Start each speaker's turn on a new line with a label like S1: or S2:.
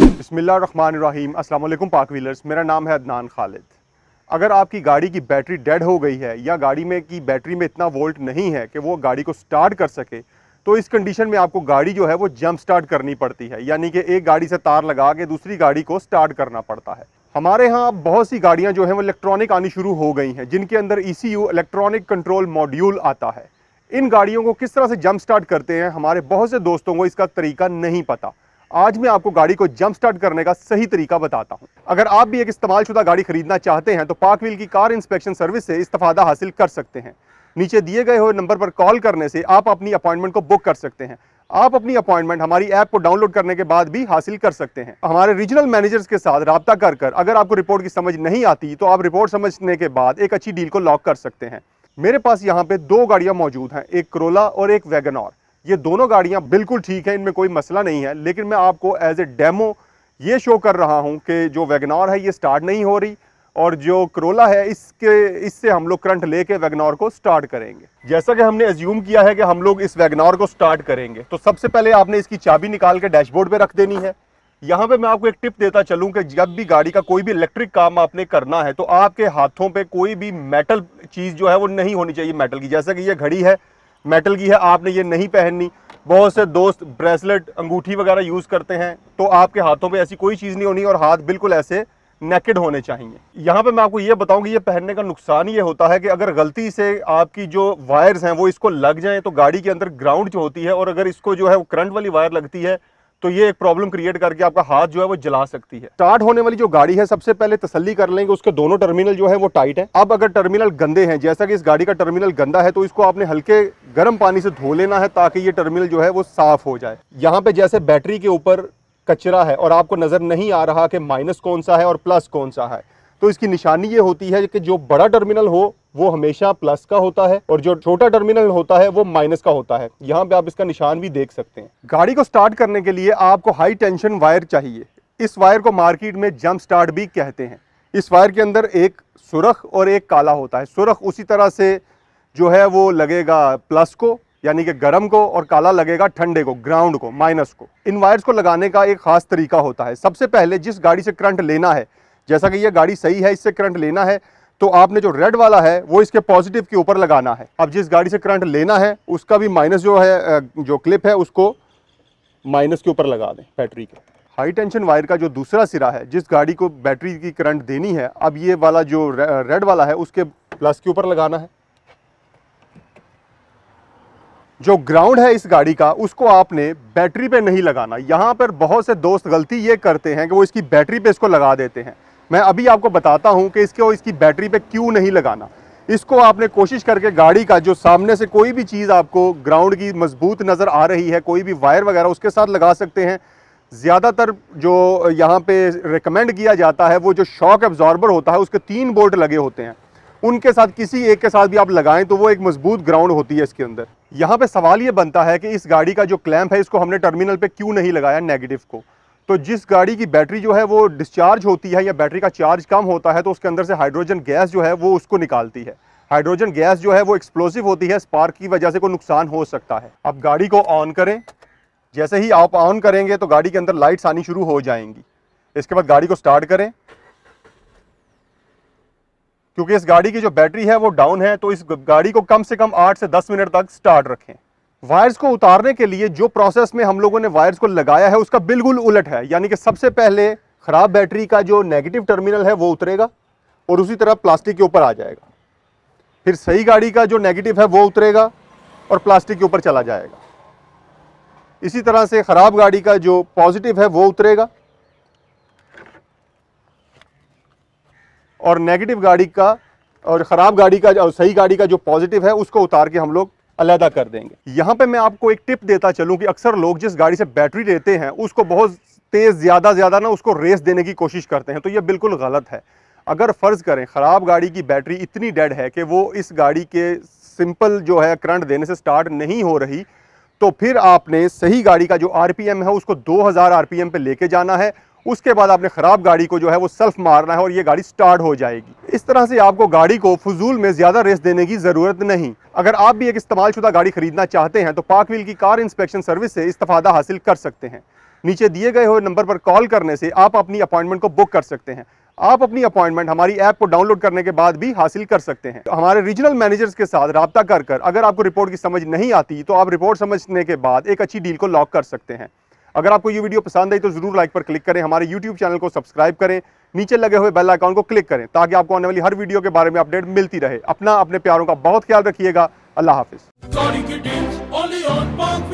S1: बसमिल्लाम असलम पाक व्हीलर्स मेरा नाम है अदनान खालिद अगर आपकी गाड़ी की बैटरी डेड हो गई है या गाड़ी में की बैटरी में इतना वोल्ट नहीं है कि वो गाड़ी को स्टार्ट कर सके तो इस कंडीशन में आपको गाड़ी जो है वो जंप स्टार्ट करनी पड़ती है यानी कि एक गाड़ी से तार लगा के दूसरी गाड़ी को स्टार्ट करना पड़ता है हमारे यहाँ अब बहुत सी गाड़ियाँ जो हैं वो इलेक्ट्रॉनिक आनी शुरू हो गई हैं जिनके अंदर ई इलेक्ट्रॉनिक कंट्रोल मॉड्यूल आता है इन गाड़ियों को किस तरह से जंप स्टार्ट करते हैं हमारे बहुत से दोस्तों को इसका तरीका नहीं पता आज मैं आपको गाड़ी को जंप स्टार्ट करने का सही तरीका बताता हूं। अगर आप भी एक शुदा गाड़ी खरीदना चाहते हैं तो पार्क व्हील की कार इंस्पेक्शन सर्विस से इस्तफादा हासिल कर सकते हैं नीचे दिए गए हुए नंबर पर कॉल करने से आप अपनी अपॉइंटमेंट को बुक कर सकते हैं आप अपनी अपॉइंटमेंट हमारी ऐप को डाउनलोड करने के बाद भी हासिल कर सकते हैं हमारे रीजनल मैनेजर्स के साथ रबता कर कर अगर आपको रिपोर्ट की समझ नहीं आती तो आप रिपोर्ट समझने के बाद एक अच्छी डील को लॉक कर सकते हैं मेरे पास यहाँ पे दो गाड़ियाँ मौजूद हैं एक करोला और एक वैगनार ये दोनों गाड़ियाँ बिल्कुल ठीक हैं इनमें कोई मसला नहीं है लेकिन मैं आपको एज ए डेमो ये शो कर रहा हूँ कि जो वैगन है ये स्टार्ट नहीं हो रही और जो करोला है इसके इससे हम लोग करंट लेके वैगनार को स्टार्ट करेंगे जैसा कि हमने एज्यूम किया है कि हम लोग इस वैगनार को स्टार्ट करेंगे तो सबसे पहले आपने इसकी चाबी निकाल के डैशबोर्ड पे रख देनी है यहाँ पे मैं आपको एक टिप देता चलूँ कि जब भी गाड़ी का कोई भी इलेक्ट्रिक काम आपने करना है तो आपके हाथों पे कोई भी मेटल चीज़ जो है वो नहीं होनी चाहिए मेटल की जैसा कि ये घड़ी है मेटल की है आपने ये नहीं पहननी बहुत से दोस्त ब्रेसलेट अंगूठी वगैरह यूज़ करते हैं तो आपके हाथों पर ऐसी कोई चीज़ नहीं होनी और हाथ बिल्कुल ऐसे नेकेड होने चाहिए यहाँ पे मैं आपको ये बताऊँ कि ये पहनने का नुकसान ये होता है कि अगर गलती से आपकी जो वायर्स हैं वो इसको लग जाएं तो गाड़ी के अंदर ग्राउंड जो होती है और अगर इसको जो है वो करंट वाली वायर लगती है तो ये एक प्रॉब्लम क्रिएट करके आपका हाथ जो है वो जला सकती है स्टार्ट होने वाली जो गाड़ी है सबसे पहले तसली कर लेंगे उसके दोनों टर्मिनल जो है वो टाइट है अब अगर टर्मिनल गंदे हैं जैसा कि इस गाड़ी का टर्मिनल गंदा है तो इसको आपने हल्के गर्म पानी से धो लेना है ताकि ये टर्मिनल जो है वो साफ हो जाए यहाँ पे जैसे बैटरी के ऊपर कचरा है और आपको नज़र नहीं आ रहा कि माइनस कौन सा है और प्लस कौन सा है तो इसकी निशानी ये होती है कि जो बड़ा टर्मिनल हो वो हमेशा प्लस का होता है और जो छोटा टर्मिनल होता है वो माइनस का होता है यहाँ पे आप इसका निशान भी देख सकते हैं गाड़ी को स्टार्ट करने के लिए आपको हाई टेंशन वायर चाहिए इस वायर को मार्केट में जंप स्टार्ट भी कहते हैं इस वायर के अंदर एक सुरख और एक काला होता है सुरख उसी तरह से जो है वो लगेगा प्लस को यानी कि गर्म को और काला लगेगा ठंडे को ग्राउंड को माइनस को इन वायर्स को लगाने का एक ख़ास तरीका होता है सबसे पहले जिस गाड़ी से करंट लेना है जैसा कि यह गाड़ी सही है इससे करंट लेना है तो आपने जो रेड वाला है वो इसके पॉजिटिव के ऊपर लगाना है अब जिस गाड़ी से करंट लेना है उसका भी माइनस जो है जो क्लिप है उसको माइनस के ऊपर लगा दें बैटरी के हाई टेंशन वायर का जो दूसरा सिरा है जिस गाड़ी को बैटरी की करंट देनी है अब ये वाला जो रेड वाला है उसके प्लस के ऊपर लगाना है जो ग्राउंड है इस गाड़ी का उसको आपने बैटरी पे नहीं लगाना यहाँ पर बहुत से दोस्त गलती ये करते हैं कि वो इसकी बैटरी पे इसको लगा देते हैं मैं अभी आपको बताता हूँ कि इसको इसकी बैटरी पे क्यों नहीं लगाना इसको आपने कोशिश करके गाड़ी का जो सामने से कोई भी चीज़ आपको ग्राउंड की मजबूत नज़र आ रही है कोई भी वायर वगैरह उसके साथ लगा सकते हैं ज़्यादातर जो यहाँ पे रिकमेंड किया जाता है वो जो शॉक एब्जॉर्बर होता है उसके तीन बोल्ट लगे होते हैं उनके साथ किसी एक के साथ भी आप लगाएं तो वो एक मजबूत ग्राउंड होती है इसके अंदर यहाँ पे सवाल ये बनता है कि इस गाड़ी का जो क्लैम्प है इसको हमने टर्मिनल पे क्यों नहीं लगाया नेगेटिव को तो जिस गाड़ी की बैटरी जो है वो डिस्चार्ज होती है या बैटरी का चार्ज कम होता है तो उसके अंदर से हाइड्रोजन गैस जो है वो उसको निकालती है हाइड्रोजन गैस जो है वो एक्सप्लोसिव होती है स्पार्क की वजह से कोई नुकसान हो सकता है अब गाड़ी को ऑन करें जैसे ही आप ऑन करेंगे तो गाड़ी के अंदर लाइट्स आनी शुरू हो जाएंगी इसके बाद गाड़ी को स्टार्ट करें क्योंकि इस गाड़ी की जो बैटरी है वो डाउन है तो इस गाड़ी को कम से कम आठ से दस मिनट तक स्टार्ट रखें वायर्स को उतारने के लिए जो प्रोसेस में हम लोगों ने वायर्स को लगाया है उसका बिल्कुल उलट है यानी कि सबसे पहले ख़राब बैटरी का जो नेगेटिव टर्मिनल है वो उतरेगा और उसी तरह प्लास्टिक के ऊपर आ जाएगा फिर सही गाड़ी का जो नेगेटिव है वो उतरेगा और प्लास्टिक के ऊपर चला जाएगा इसी तरह से ख़राब गाड़ी का जो पॉजिटिव है वो उतरेगा और नेगेटिव गाड़ी का और ख़राब गाड़ी का और सही गाड़ी का जो पॉजिटिव है उसको उतार के हम लोग अलहदा कर देंगे यहाँ पे मैं आपको एक टिप देता चलूँ कि अक्सर लोग जिस गाड़ी से बैटरी लेते हैं उसको बहुत तेज़ ज़्यादा ज़्यादा ना उसको रेस देने की कोशिश करते हैं तो ये बिल्कुल गलत है अगर फ़र्ज़ करें ख़राब गाड़ी की बैटरी इतनी डेड है कि वो इस गाड़ी के सिंपल जो है करंट देने से स्टार्ट नहीं हो रही तो फिर आपने सही गाड़ी का जो आर है उसको दो हज़ार आर पे लेके जाना है उसके बाद आपने ख़राब गाड़ी को जो है वो सेल्फ मारना है और ये गाड़ी स्टार्ट हो जाएगी इस तरह से आपको गाड़ी को फजूल में ज़्यादा रेस देने की ज़रूरत नहीं अगर आप भी एक इस्तेमालशुदा गाड़ी खरीदना चाहते हैं तो पाकविल की कार इंस्पेक्शन सर्विस से इस्तफ़ादा हासिल कर सकते हैं नीचे दिए गए हुए नंबर पर कॉल करने से आप अपनी अपॉइंटमेंट को बुक कर सकते हैं आप अपनी अपॉइंटमेंट हमारी ऐप को डाउनलोड करने के बाद भी हासिल कर सकते हैं तो हमारे रीजनल मैनेजर्स के साथ रबता कर कर अगर आपको रिपोर्ट की समझ नहीं आती तो आप रिपोर्ट समझने के बाद एक अच्छी डील को लॉक कर सकते हैं अगर आपको ये वीडियो पसंद आई तो ज़रूर लाइक पर क्लिक करें हमारे यूट्यूब चैनल को सब्सक्राइब करें नीचे लगे हुए बेल आइकॉन को क्लिक करें ताकि आपको आने वाली हर वीडियो के बारे में अपडेट मिलती रहे अपना अपने प्यारों का बहुत ख्याल रखिएगा अल्लाह हाफिज़